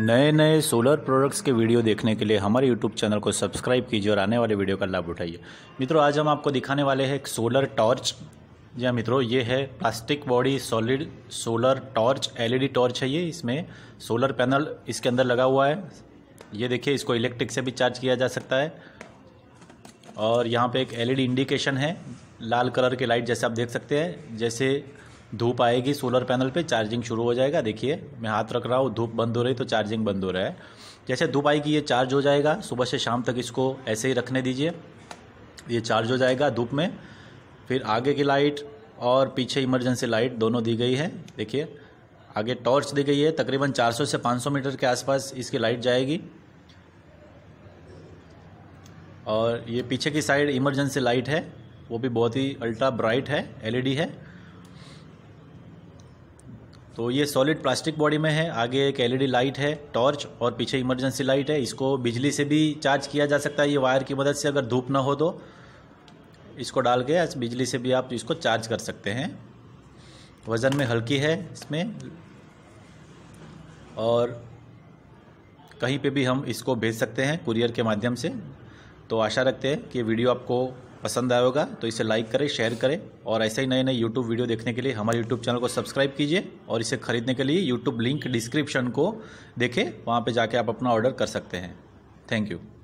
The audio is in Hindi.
नए नए सोलर प्रोडक्ट्स के वीडियो देखने के लिए हमारे यूट्यूब चैनल को सब्सक्राइब कीजिए और आने वाले वीडियो का लाभ उठाइए मित्रों आज हम आपको दिखाने वाले हैं एक सोलर टॉर्च जी हाँ मित्रों ये है plastic body solid solar torch LED torch है ये इसमें सोलर पैनल इसके अंदर लगा हुआ है ये देखिए इसको इलेक्ट्रिक से भी चार्ज किया जा सकता है और यहाँ पर एक एल इंडिकेशन है लाल कलर के लाइट जैसे आप देख सकते हैं जैसे धूप आएगी सोलर पैनल पे चार्जिंग शुरू हो जाएगा देखिए मैं हाथ रख रहा हूँ धूप बंद हो रही तो चार्जिंग बंद हो रहा है जैसे धूप आएगी ये चार्ज हो जाएगा सुबह से शाम तक इसको ऐसे ही रखने दीजिए ये चार्ज हो जाएगा धूप में फिर आगे की लाइट और पीछे इमरजेंसी लाइट दोनों दी गई है देखिए आगे टॉर्च दी गई है तकरीबन 400 से 500 मीटर के आसपास इसकी लाइट जाएगी और ये पीछे की साइड इमरजेंसी लाइट है वो भी बहुत ही अल्ट्रा ब्राइट है एलईडी है तो ये सॉलिड प्लास्टिक बॉडी में है आगे एक एलईडी लाइट है टॉर्च और पीछे इमरजेंसी लाइट है इसको बिजली से भी चार्ज किया जा सकता है ये वायर की मदद से अगर धूप ना हो तो इसको डाल के बिजली से भी आप इसको चार्ज कर सकते हैं वज़न में हल्की है इसमें और कहीं पे भी हम इसको भेज सकते हैं कुरियर के माध्यम से तो आशा रखते हैं कि वीडियो आपको पसंद आया होगा तो इसे लाइक करें शेयर करें और ऐसे ही नए नए यूट्यूब वीडियो देखने के लिए हमारे यूट्यूब चैनल को सब्सक्राइब कीजिए और इसे खरीदने के लिए यूट्यूब लिंक डिस्क्रिप्शन को देखें वहाँ पर जाके आप अपना ऑर्डर कर सकते हैं थैंक यू